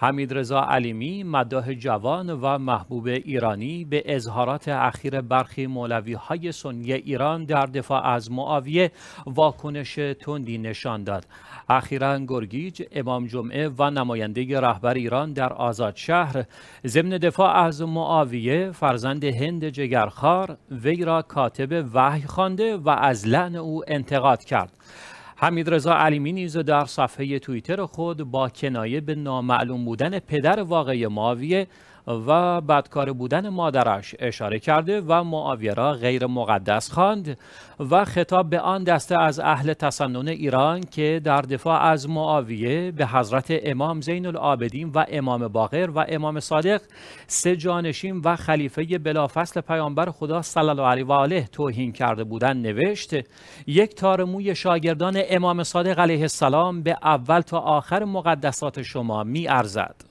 حمیدرضا علیمی مداح جوان و محبوب ایرانی به اظهارات اخیر برخی مولوی های سنی ایران در دفاع از معاویه واکنش تندی نشان داد اخیرا گرگیج امام جمعه و نماینده رهبر ایران در آزاد شهر ضمن دفاع از معاویه فرزند هند جگرخار وی را کاتب وحی خوانده و از لعن او انتقاد کرد حمید رضا علیمی نیز در صفحه توییتر خود با کنایه به نامعلوم بودن پدر واقعی ماویه و بدکار بودن مادرش اشاره کرده و معاویه را غیر مقدس خواند و خطاب به آن دسته از اهل تسنن ایران که در دفاع از معاویه به حضرت امام زین العابدین و امام باقر و امام صادق سه جانشین و خلیفه بلافصل پیامبر خدا صلی الله علیه و آله توهین کرده بودن نوشت یک تار موی شاگردان امام صادق علیه السلام به اول تا آخر مقدسات شما می ارزد